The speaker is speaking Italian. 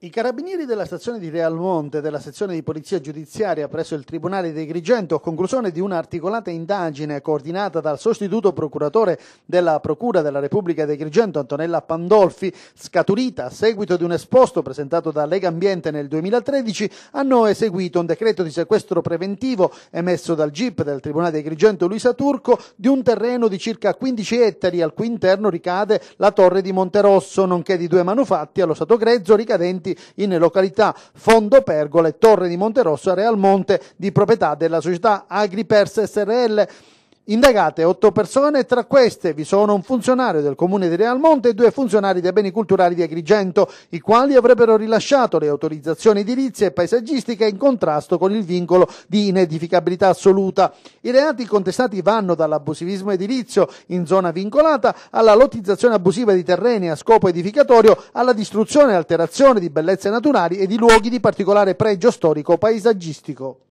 I carabinieri della stazione di Realmonte della sezione di polizia giudiziaria presso il Tribunale di Agrigento, a conclusione di un'articolata indagine coordinata dal sostituto procuratore della Procura della Repubblica di Agrigento Antonella Pandolfi, scaturita a seguito di un esposto presentato da Lega Ambiente nel 2013, hanno eseguito un decreto di sequestro preventivo emesso dal GIP del Tribunale di Agrigento Luisa Turco di un terreno di circa 15 ettari al cui interno ricade la torre di Monterosso, nonché di due manufatti allo Stato grezzo ricadenti presenti in località Fondo Pergole, Torre di Monterosso e Real Monte di proprietà della società Agripers SRL. Indagate otto persone, tra queste vi sono un funzionario del comune di Real Monte e due funzionari dei beni culturali di Agrigento, i quali avrebbero rilasciato le autorizzazioni edilizie e paesaggistiche in contrasto con il vincolo di inedificabilità assoluta. I reati contestati vanno dall'abusivismo edilizio in zona vincolata alla lottizzazione abusiva di terreni a scopo edificatorio, alla distruzione e alterazione di bellezze naturali e di luoghi di particolare pregio storico paesaggistico.